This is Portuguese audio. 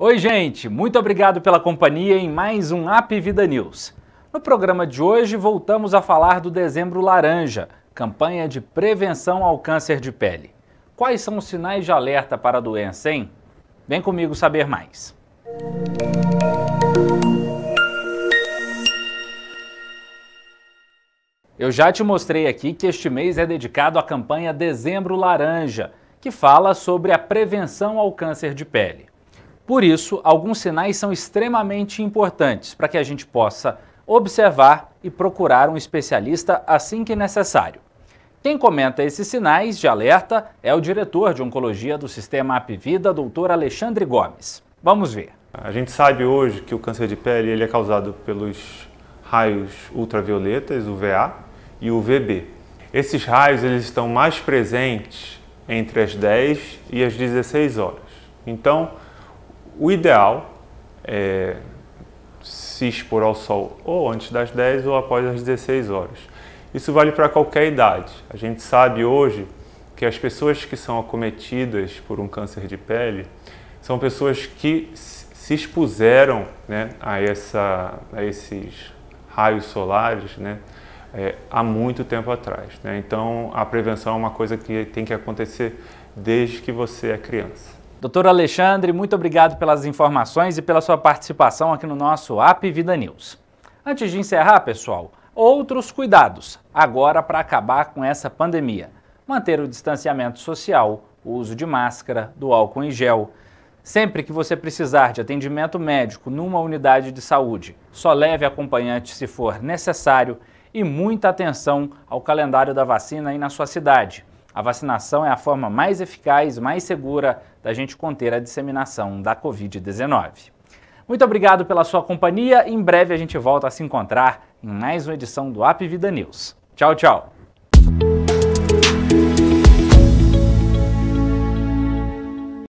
Oi, gente! Muito obrigado pela companhia em mais um App Vida News. No programa de hoje, voltamos a falar do Dezembro Laranja, campanha de prevenção ao câncer de pele. Quais são os sinais de alerta para a doença, hein? Vem comigo saber mais. Eu já te mostrei aqui que este mês é dedicado à campanha Dezembro Laranja, que fala sobre a prevenção ao câncer de pele. Por isso, alguns sinais são extremamente importantes para que a gente possa observar e procurar um especialista assim que necessário. Quem comenta esses sinais de alerta é o diretor de oncologia do sistema Apvida, doutor Alexandre Gomes. Vamos ver. A gente sabe hoje que o câncer de pele ele é causado pelos raios ultravioletas, o VA e o VB. Esses raios eles estão mais presentes entre as 10 e as 16 horas. Então, o ideal é se expor ao sol ou antes das 10 ou após as 16 horas. Isso vale para qualquer idade. A gente sabe hoje que as pessoas que são acometidas por um câncer de pele são pessoas que se expuseram né, a, essa, a esses raios solares né, é, há muito tempo atrás. Né? Então, a prevenção é uma coisa que tem que acontecer desde que você é criança. Doutor Alexandre, muito obrigado pelas informações e pela sua participação aqui no nosso App Vida News. Antes de encerrar, pessoal, outros cuidados agora para acabar com essa pandemia. Manter o distanciamento social, o uso de máscara, do álcool em gel. Sempre que você precisar de atendimento médico numa unidade de saúde, só leve acompanhante se for necessário e muita atenção ao calendário da vacina aí na sua cidade a vacinação é a forma mais eficaz, mais segura da gente conter a disseminação da Covid-19. Muito obrigado pela sua companhia. Em breve a gente volta a se encontrar em mais uma edição do App Vida News. Tchau, tchau!